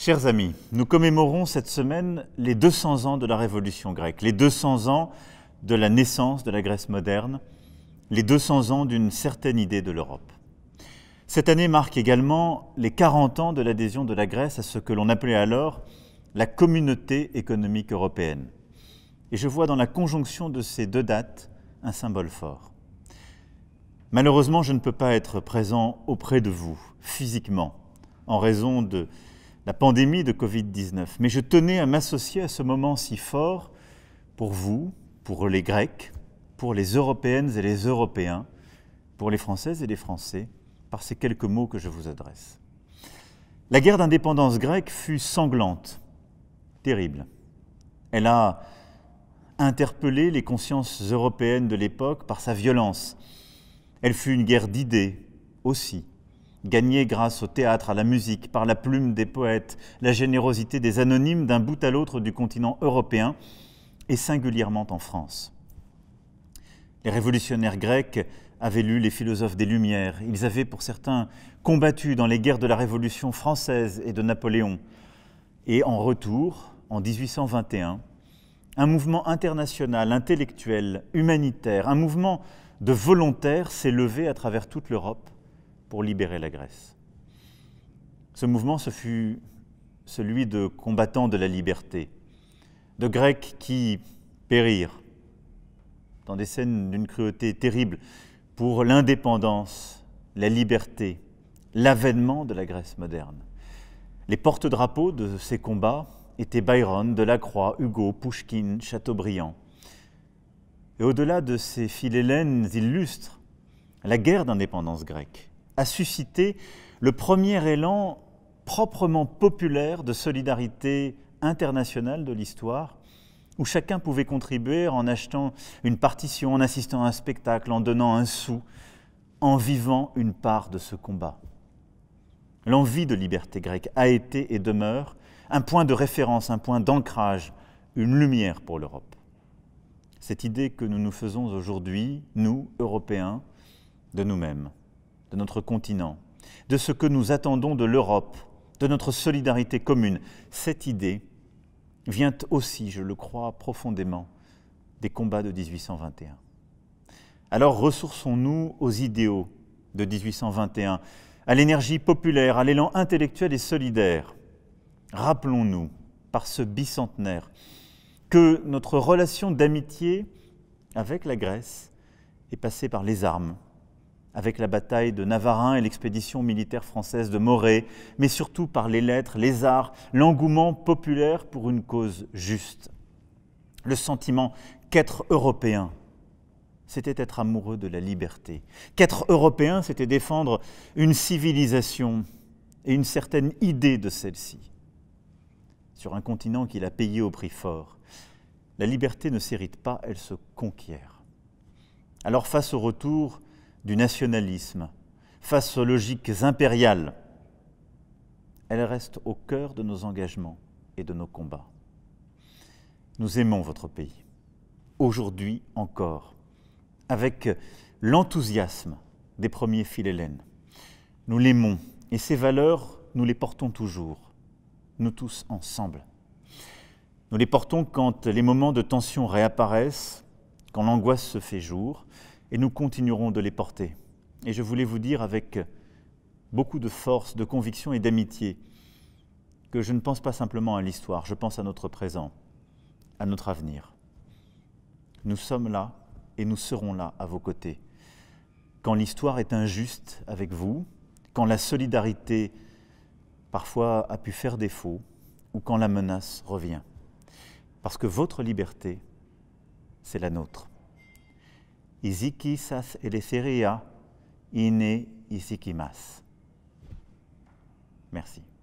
Chers amis, nous commémorons cette semaine les 200 ans de la Révolution grecque, les 200 ans de la naissance de la Grèce moderne, les 200 ans d'une certaine idée de l'Europe. Cette année marque également les 40 ans de l'adhésion de la Grèce à ce que l'on appelait alors la communauté économique européenne. Et je vois dans la conjonction de ces deux dates un symbole fort. Malheureusement, je ne peux pas être présent auprès de vous physiquement en raison de la pandémie de Covid-19. Mais je tenais à m'associer à ce moment si fort pour vous, pour les Grecs, pour les Européennes et les Européens, pour les Françaises et les Français, par ces quelques mots que je vous adresse. La guerre d'indépendance grecque fut sanglante, terrible. Elle a interpellé les consciences européennes de l'époque par sa violence. Elle fut une guerre d'idées aussi, Gagné grâce au théâtre, à la musique, par la plume des poètes, la générosité des anonymes d'un bout à l'autre du continent européen, et singulièrement en France. Les révolutionnaires grecs avaient lu les philosophes des Lumières. Ils avaient, pour certains, combattu dans les guerres de la Révolution française et de Napoléon. Et en retour, en 1821, un mouvement international, intellectuel, humanitaire, un mouvement de volontaires s'est levé à travers toute l'Europe pour libérer la Grèce. Ce mouvement, ce fut celui de combattants de la liberté, de Grecs qui périrent dans des scènes d'une cruauté terrible pour l'indépendance, la liberté, l'avènement de la Grèce moderne. Les porte-drapeaux de ces combats étaient Byron, Delacroix, Hugo, Pouchkine, Chateaubriand. Et au-delà de ces philhellènes illustres, la guerre d'indépendance grecque, a suscité le premier élan proprement populaire de solidarité internationale de l'histoire, où chacun pouvait contribuer en achetant une partition, en assistant à un spectacle, en donnant un sou, en vivant une part de ce combat. L'envie de liberté grecque a été et demeure un point de référence, un point d'ancrage, une lumière pour l'Europe. Cette idée que nous nous faisons aujourd'hui, nous, Européens, de nous-mêmes, de notre continent, de ce que nous attendons de l'Europe, de notre solidarité commune. Cette idée vient aussi, je le crois profondément, des combats de 1821. Alors ressourçons-nous aux idéaux de 1821, à l'énergie populaire, à l'élan intellectuel et solidaire. Rappelons-nous, par ce bicentenaire, que notre relation d'amitié avec la Grèce est passée par les armes avec la bataille de Navarin et l'expédition militaire française de Morée, mais surtout par les lettres, les arts, l'engouement populaire pour une cause juste. Le sentiment qu'être européen, c'était être amoureux de la liberté. Qu'être européen, c'était défendre une civilisation et une certaine idée de celle-ci, sur un continent qu'il a payé au prix fort. La liberté ne s'hérite pas, elle se conquiert. Alors face au retour du nationalisme, face aux logiques impériales, elle reste au cœur de nos engagements et de nos combats. Nous aimons votre pays, aujourd'hui encore, avec l'enthousiasme des premiers Philhélènes. Nous l'aimons et ses valeurs, nous les portons toujours, nous tous ensemble. Nous les portons quand les moments de tension réapparaissent, quand l'angoisse se fait jour, et nous continuerons de les porter. Et je voulais vous dire avec beaucoup de force, de conviction et d'amitié que je ne pense pas simplement à l'histoire, je pense à notre présent, à notre avenir. Nous sommes là et nous serons là à vos côtés. Quand l'histoire est injuste avec vous, quand la solidarité parfois a pu faire défaut, ou quand la menace revient. Parce que votre liberté, c'est la nôtre. Izikisas Seria, ine isikimas. Merci.